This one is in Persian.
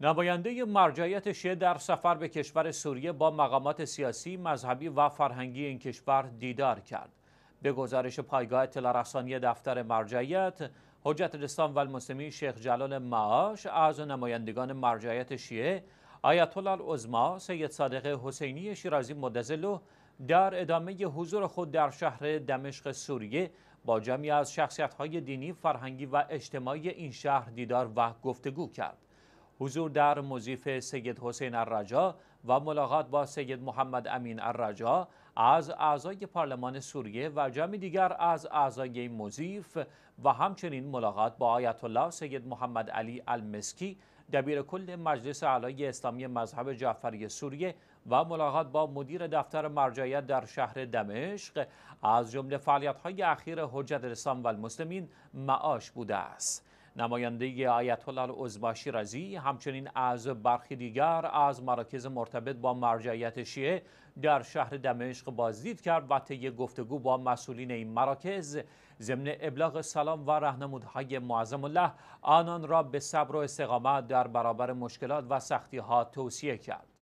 نماینده مرجعیت شیعه در سفر به کشور سوریه با مقامات سیاسی، مذهبی و فرهنگی این کشور دیدار کرد. به گزارش پایگاه تلرسانی دفتر مرجعیت، حجت الاسلام و شیخ جلال معاش از نمایندگان مرجعیت شیعه آیت الله العظما سید صادق حسینی شیرازی مدزلو در ادامه حضور خود در شهر دمشق سوریه با جمعی از شخصیت‌های دینی، فرهنگی و اجتماعی این شهر دیدار و گفتگو کرد. حضور در مضیف سید حسین الرجا و ملاقات با سید محمد امین الرجا از اعضای پارلمان سوریه و جمعی دیگر از اعضای مضیف و همچنین ملاقات با آیت الله سید محمد علی المسکی دبیر کل مجلس علای اسلامی مذهب جعفری سوریه و ملاقات با مدیر دفتر مرجعیت در شهر دمشق از جمله فعالیت‌های اخیر حجت الاسلام و معاش بوده است. نماینده آیت الله عزباشی رزی همچنین از برخی دیگر از مراکز مرتبط با مرجعیت شیعه در شهر دمشق بازدید کرد و طی گفتگو با مسئولین این مراکز ضمن ابلاغ سلام و رهنمودهای معظم الله آنان را به صبر و استقامت در برابر مشکلات و سختی ها توصیه کرد